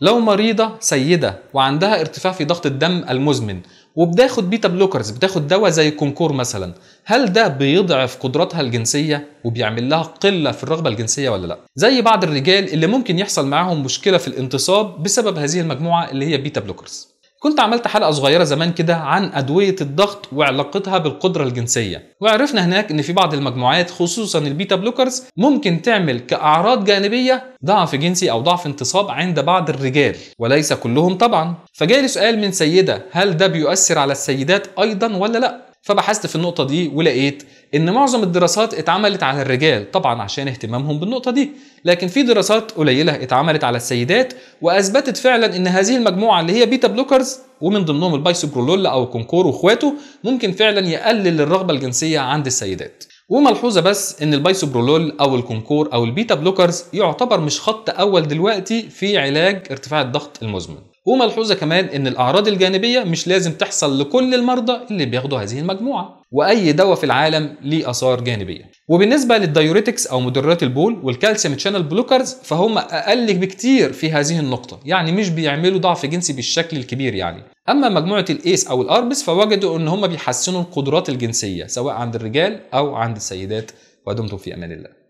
لو مريضة سيدة وعندها ارتفاع في ضغط الدم المزمن وبتاخد بيتا بلوكرز بتاخد دواء زي الكونكور مثلا هل ده بيضعف قدراتها الجنسية وبيعمل لها قلة في الرغبة الجنسية ولا لا زي بعض الرجال اللي ممكن يحصل معاهم مشكلة في الانتصاب بسبب هذه المجموعة اللي هي بيتا بلوكرز كنت عملت حلقة صغيرة زمان كده عن أدوية الضغط وعلاقتها بالقدرة الجنسية وعرفنا هناك إن في بعض المجموعات خصوصا البيتا بلوكرز ممكن تعمل كأعراض جانبية ضعف جنسي أو ضعف انتصاب عند بعض الرجال وليس كلهم طبعا فجالي سؤال من سيدة هل ده بيؤثر على السيدات أيضا ولا لأ فبحثت في النقطة دي ولقيت ان معظم الدراسات اتعملت على الرجال طبعا عشان اهتمامهم بالنقطه دي لكن في دراسات قليله اتعملت على السيدات واثبتت فعلا ان هذه المجموعه اللي هي بيتا بلوكرز ومن ضمنهم البايسوبرولول او الكونكور واخواته ممكن فعلا يقلل الرغبه الجنسيه عند السيدات وملحوظه بس ان البايسوبرولول او الكونكور او البيتا بلوكرز يعتبر مش خط اول دلوقتي في علاج ارتفاع الضغط المزمن وملحوظة كمان إن الأعراض الجانبية مش لازم تحصل لكل المرضى اللي بياخدوا هذه المجموعة وأي دواء في العالم ليه آثار جانبية وبالنسبة للدايوريتكس أو مدرات البول والكالسيوم تشانل بلوكرز فهم أقل بكتير في هذه النقطة يعني مش بيعملوا ضعف جنسي بالشكل الكبير يعني أما مجموعة الإيس أو الأربس فوجدوا إن هم بيحسنوا القدرات الجنسية سواء عند الرجال أو عند السيدات ودمتم في أمان الله